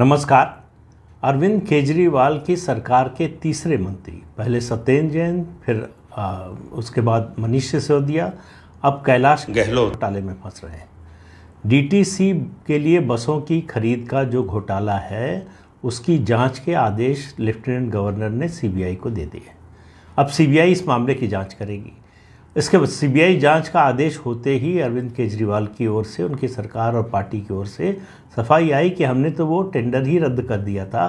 नमस्कार अरविंद केजरीवाल की सरकार के तीसरे मंत्री पहले सत्येंद्र जैन फिर आ, उसके बाद मनीष सिसोदिया अब कैलाश गहलोत घोटाले में फंस रहे हैं डीटीसी के लिए बसों की खरीद का जो घोटाला है उसकी जांच के आदेश लेफ्टिनेंट गवर्नर ने सीबीआई को दे दिए अब सीबीआई इस मामले की जांच करेगी इसके बाद सीबीआई जांच का आदेश होते ही अरविंद केजरीवाल की ओर से उनकी सरकार और पार्टी की ओर से सफाई आई कि हमने तो वो टेंडर ही रद्द कर दिया था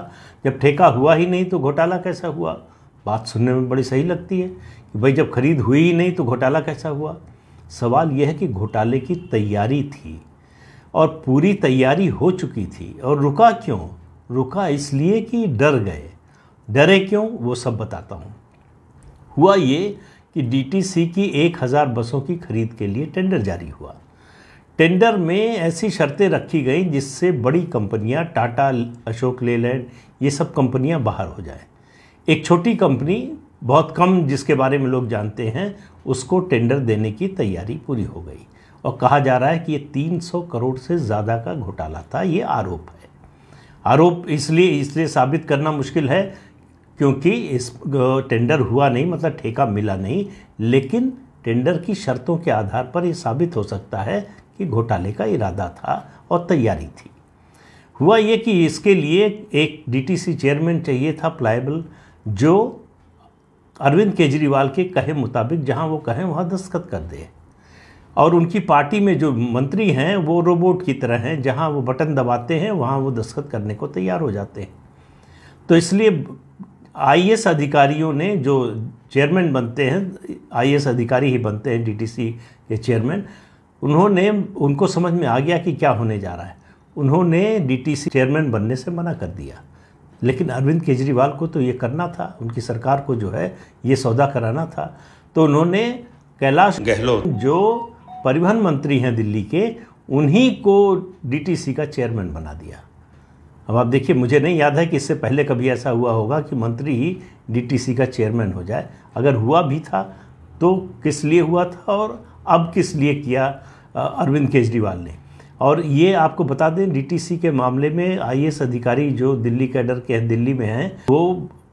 जब ठेका हुआ ही नहीं तो घोटाला कैसा हुआ बात सुनने में बड़ी सही लगती है कि भाई जब खरीद हुई ही नहीं तो घोटाला कैसा हुआ सवाल यह है कि घोटाले की तैयारी थी और पूरी तैयारी हो चुकी थी और रुका क्यों रुका इसलिए कि डर गए डरे क्यों वो सब बताता हूँ हुआ ये कि डीटीसी की एक हज़ार बसों की खरीद के लिए टेंडर जारी हुआ टेंडर में ऐसी शर्तें रखी गई जिससे बड़ी कंपनियां टाटा अशोक लेलैंड ये सब कंपनियां बाहर हो जाएं एक छोटी कंपनी बहुत कम जिसके बारे में लोग जानते हैं उसको टेंडर देने की तैयारी पूरी हो गई और कहा जा रहा है कि ये 300 करोड़ से ज़्यादा का घोटाला था ये आरोप है आरोप इसलिए इसलिए साबित करना मुश्किल है क्योंकि इस टेंडर हुआ नहीं मतलब ठेका मिला नहीं लेकिन टेंडर की शर्तों के आधार पर ये साबित हो सकता है कि घोटाले का इरादा था और तैयारी थी हुआ ये कि इसके लिए एक डीटीसी चेयरमैन चाहिए था प्लायबल जो अरविंद केजरीवाल के कहे मुताबिक जहां वो कहें वहां दस्तखत कर दे और उनकी पार्टी में जो मंत्री हैं वो रोबोट की तरह हैं जहां वो बटन दबाते हैं वहां वो दस्तखत करने को तैयार हो जाते हैं तो इसलिए आईएएस अधिकारियों ने जो चेयरमैन बनते हैं आईएएस अधिकारी ही बनते हैं डीटीसी के चेयरमैन उन्होंने उनको समझ में आ गया कि क्या होने जा रहा है उन्होंने डीटीसी चेयरमैन बनने से मना कर दिया लेकिन अरविंद केजरीवाल को तो ये करना था उनकी सरकार को जो है ये सौदा कराना था तो उन्होंने कैलाश गहलोत जो परिवहन मंत्री हैं दिल्ली के उन्हीं को डीटीसी का चेयरमैन बना दिया अब आप देखिए मुझे नहीं याद है कि इससे पहले कभी ऐसा हुआ होगा कि मंत्री ही डीटीसी का चेयरमैन हो जाए अगर हुआ भी था तो किस लिए हुआ था और अब किस लिए किया अरविंद केजरीवाल ने और ये आपको बता दें डीटीसी के मामले में आई अधिकारी जो दिल्ली कैडर के दिल्ली में हैं वो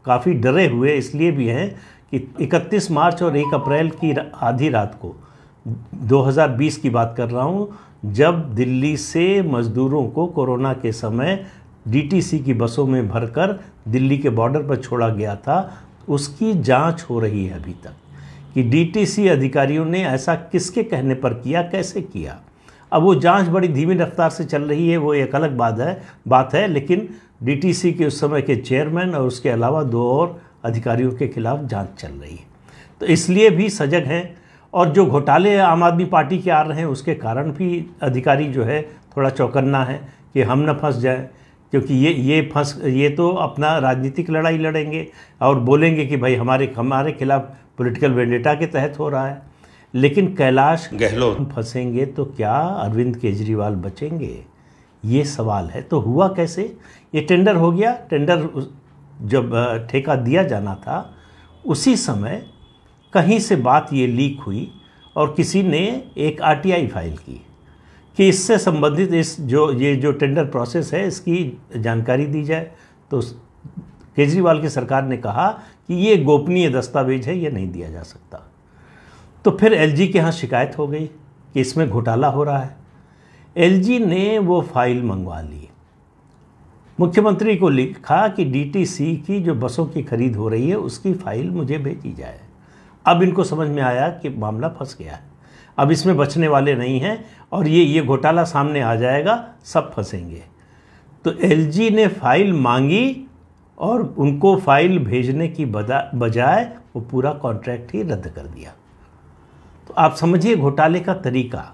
काफ़ी डरे हुए इसलिए भी हैं कि 31 मार्च और 1 अप्रैल की आधी रात को 2020 की बात कर रहा हूँ जब दिल्ली से मज़दूरों को कोरोना के समय डीटीसी की बसों में भरकर दिल्ली के बॉर्डर पर छोड़ा गया था उसकी जांच हो रही है अभी तक कि डीटीसी अधिकारियों ने ऐसा किसके कहने पर किया कैसे किया अब वो जांच बड़ी धीमी रफ्तार से चल रही है वो एक अलग बात है बात है लेकिन डीटीसी के उस समय के चेयरमैन और उसके अलावा दो और अधिकारियों के खिलाफ जांच चल रही है तो इसलिए भी सजग हैं और जो घोटाले आम आदमी पार्टी के आ रहे हैं उसके कारण भी अधिकारी जो है थोड़ा चौकन्ना है कि हम न फंस जाएँ क्योंकि ये ये फंस ये तो अपना राजनीतिक लड़ाई लड़ेंगे और बोलेंगे कि भाई हमारे हमारे खिलाफ पॉलिटिकल वेंडेटा के तहत हो रहा है लेकिन कैलाश गहलोत फंसेंगे तो क्या अरविंद केजरीवाल बचेंगे ये सवाल है तो हुआ कैसे ये टेंडर हो गया टेंडर जब ठेका दिया जाना था उसी समय कहीं से बात ये लीक हुई और किसी ने एक आरटीआई फाइल की कि इससे संबंधित इस जो ये जो टेंडर प्रोसेस है इसकी जानकारी दी जाए तो केजरीवाल की सरकार ने कहा कि ये गोपनीय दस्तावेज है ये नहीं दिया जा सकता तो फिर एलजी के यहाँ शिकायत हो गई कि इसमें घोटाला हो रहा है एलजी ने वो फाइल मंगवा ली मुख्यमंत्री को लिखा कि डीटीसी की जो बसों की खरीद हो रही है उसकी फाइल मुझे भेजी जाए अब इनको समझ में आया कि मामला फंस गया है अब इसमें बचने वाले नहीं हैं और ये ये घोटाला सामने आ जाएगा सब फंसेंगे तो एलजी ने फाइल मांगी और उनको फाइल भेजने की बजाय वो पूरा कॉन्ट्रैक्ट ही रद्द कर दिया तो आप समझिए घोटाले का तरीका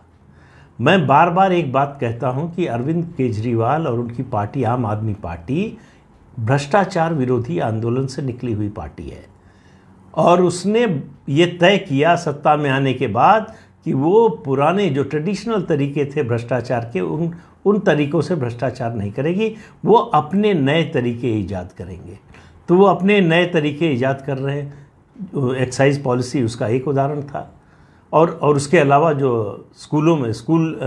मैं बार बार एक बात कहता हूं कि अरविंद केजरीवाल और उनकी पार्टी आम आदमी पार्टी भ्रष्टाचार विरोधी आंदोलन से निकली हुई पार्टी है और उसने ये तय किया सत्ता में आने के बाद कि वो पुराने जो ट्रेडिशनल तरीके थे भ्रष्टाचार के उन उन तरीक़ों से भ्रष्टाचार नहीं करेगी वो अपने नए तरीके ईजाद करेंगे तो वो अपने नए तरीके ईजाद कर रहे हैं एक्साइज पॉलिसी उसका एक उदाहरण था और और उसके अलावा जो स्कूलों में स्कूल आ,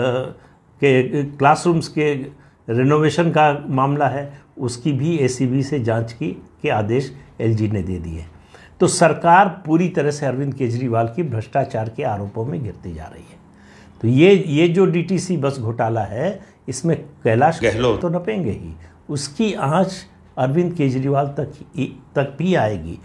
के क्लासरूम्स के रिनोवेशन का मामला है उसकी भी एसीबी से जांच की के आदेश एलजी ने दे दिए तो सरकार पूरी तरह से अरविंद केजरीवाल की भ्रष्टाचार के आरोपों में गिरती जा रही है तो ये ये जो डीटीसी बस घोटाला है इसमें कैलाश गहलोत तो नपेंगे ही उसकी आँच अरविंद केजरीवाल तक तक भी आएगी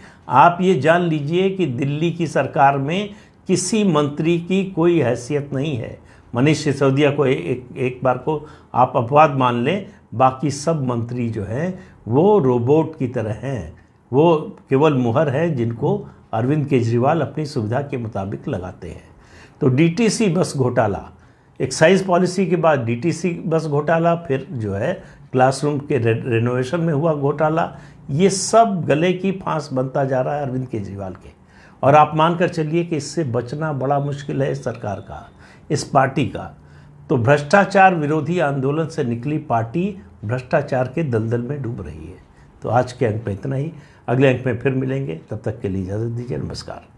आप ये जान लीजिए कि दिल्ली की सरकार में किसी मंत्री की कोई हैसियत नहीं है मनीष सिसोदिया को ए, एक एक बार को आप अपवाद मान लें बाकी सब मंत्री जो हैं वो रोबोट की तरह हैं वो केवल मुहर है जिनको अरविंद केजरीवाल अपनी सुविधा के मुताबिक लगाते हैं तो डीटीसी बस घोटाला एक्साइज पॉलिसी के बाद डीटीसी बस घोटाला फिर जो है क्लासरूम के रे, रेनोवेशन में हुआ घोटाला ये सब गले की फांस बनता जा रहा है अरविंद केजरीवाल के और आप मानकर चलिए कि इससे बचना बड़ा मुश्किल है इस सरकार का इस पार्टी का तो भ्रष्टाचार विरोधी आंदोलन से निकली पार्टी भ्रष्टाचार के दलदल में डूब रही है तो आज के अंक में इतना ही अगले अंक में फिर मिलेंगे तब तक के लिए इजाज़त दीजिए नमस्कार